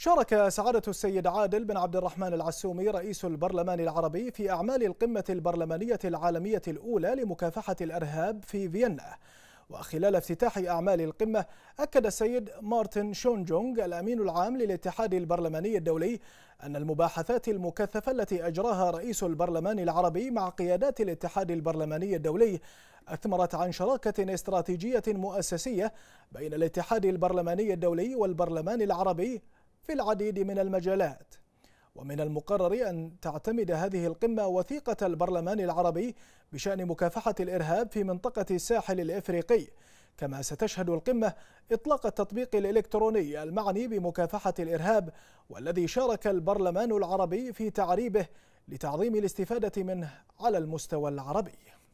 شارك سعادة السيد عادل بن عبد الرحمن العسومي رئيس البرلمان العربي في أعمال القمة البرلمانية العالمية الأولى لمكافحة الإرهاب في فيينا وخلال افتتاح أعمال القمة أكد السيد مارتن شون جونغ الأمين العام للاتحاد البرلماني الدولي أن المباحثات المكثفة التي أجراها رئيس البرلمان العربي مع قيادات الاتحاد البرلماني الدولي أثمرت عن شراكة استراتيجية مؤسسية بين الاتحاد البرلماني الدولي والبرلمان العربي في العديد من المجالات ومن المقرر أن تعتمد هذه القمة وثيقة البرلمان العربي بشأن مكافحة الإرهاب في منطقة الساحل الإفريقي كما ستشهد القمة إطلاق التطبيق الإلكتروني المعني بمكافحة الإرهاب والذي شارك البرلمان العربي في تعريبه لتعظيم الاستفادة منه على المستوى العربي